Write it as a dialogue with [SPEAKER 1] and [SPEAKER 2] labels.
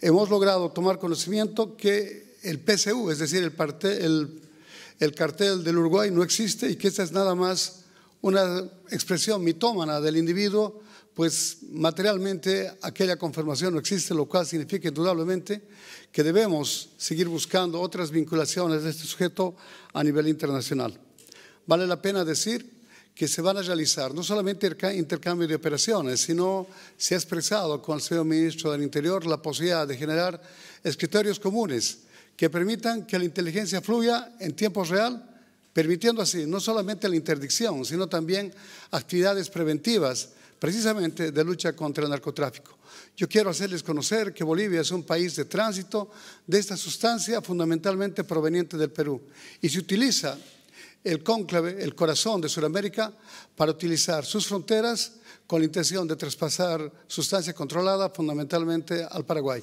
[SPEAKER 1] hemos logrado tomar conocimiento que el PCU, es decir, el, cartel del Uruguay no existe y que esta es nada más una expresión mitómana del individuo, pues materialmente aquella confirmación no existe, lo cual significa indudablemente que debemos seguir buscando otras vinculaciones de este sujeto a nivel internacional. Vale la pena decir que se van a realizar no solamente intercambio de operaciones, sino se ha expresado con el señor ministro del Interior la posibilidad de generar escritorios comunes que permitan que la inteligencia fluya en tiempo real, permitiendo así no solamente la interdicción, sino también actividades preventivas, precisamente de lucha contra el narcotráfico. Yo quiero hacerles conocer que Bolivia es un país de tránsito de esta sustancia fundamentalmente proveniente del Perú y se utiliza el cónclave, el corazón de Sudamérica, para utilizar sus fronteras con la intención de traspasar sustancia controlada fundamentalmente al Paraguay.